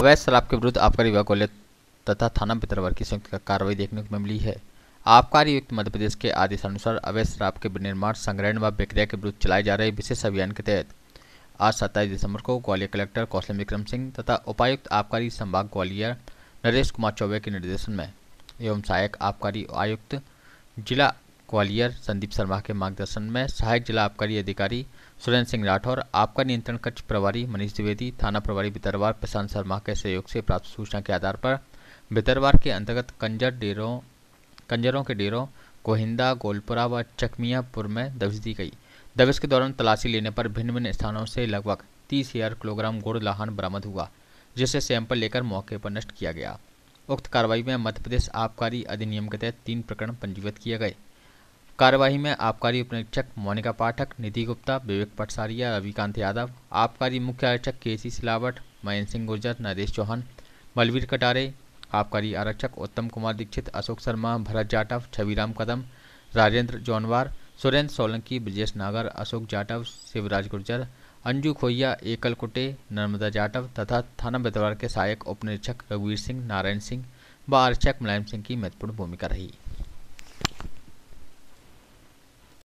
अवैध शराब के विरुद्ध आबकारी विभाग ग्वालियर तथा थाना पितरवर की संयुक्त कार्रवाई देखने को मिली है आबकारी युक्त मध्य प्रदेश के आदेशानुसार अवैध शराब के विनिर्माण संग्रहण व विक्रय के विरुद्ध चलाए जा रहे विशेष अभियान के तहत आज सत्ताईस दिसंबर को ग्वालियर कलेक्टर कौशल विक्रम सिंह तथा उपायुक्त आबकारी संभाग ग्वालियर नरेश कुमार चौबे के निर्देशन में एवं सहायक आबकारी आयुक्त जिला ग्वालियर संदीप शर्मा के मार्गदर्शन में सहायक जिला आबकारी अधिकारी सुरेंद्र सिंह राठौर आपका नियंत्रण कक्ष प्रभारी मनीष द्विवेदी थाना प्रभारी बितरवार प्रशांत शर्मा के सहयोग से प्राप्त सूचना के आधार पर बितरवार के अंतर्गत कंजर डेरों कंजरों के डेरों कोहिंदा गोलपुरा व चकमियापुर में दबिश दी गई दबिश के दौरान तलाशी लेने पर भिन्न भिन्न स्थानों से लगभग तीस हजार किलोग्राम गुड़ लाहन बरामद हुआ जिसे सैंपल लेकर मौके पर नष्ट किया गया उक्त कार्रवाई में मध्य प्रदेश आबकारी अधिनियम के तहत तीन प्रकरण पंजीकृत किए गए कार्यवाही में आबकारी उपनिरीक्षक मोनिका पाठक निधि गुप्ता विवेक पटसारिया रविकांत यादव आबकारी मुख्य आरक्षक के सी सिलावट महेंद्र सिंह गुर्जर नरेश चौहान बलवीर कटारे आबकारी आरक्षक उत्तम कुमार दीक्षित अशोक शर्मा भरत जाटव छविराम कदम राजेंद्र जौनवार सुरेंद्र सोलंकी ब्रजेश नागर अशोक जाटव शिवराज गुर्जर अंजू खोइया एकल कुटे नर्मदा जाटव तथा थाना बेतवार के सहायक उप निरीक्षक रघुवीर सिंह नारायण सिंह व आरक्षक मुलायम सिंह की महत्वपूर्ण भूमिका रही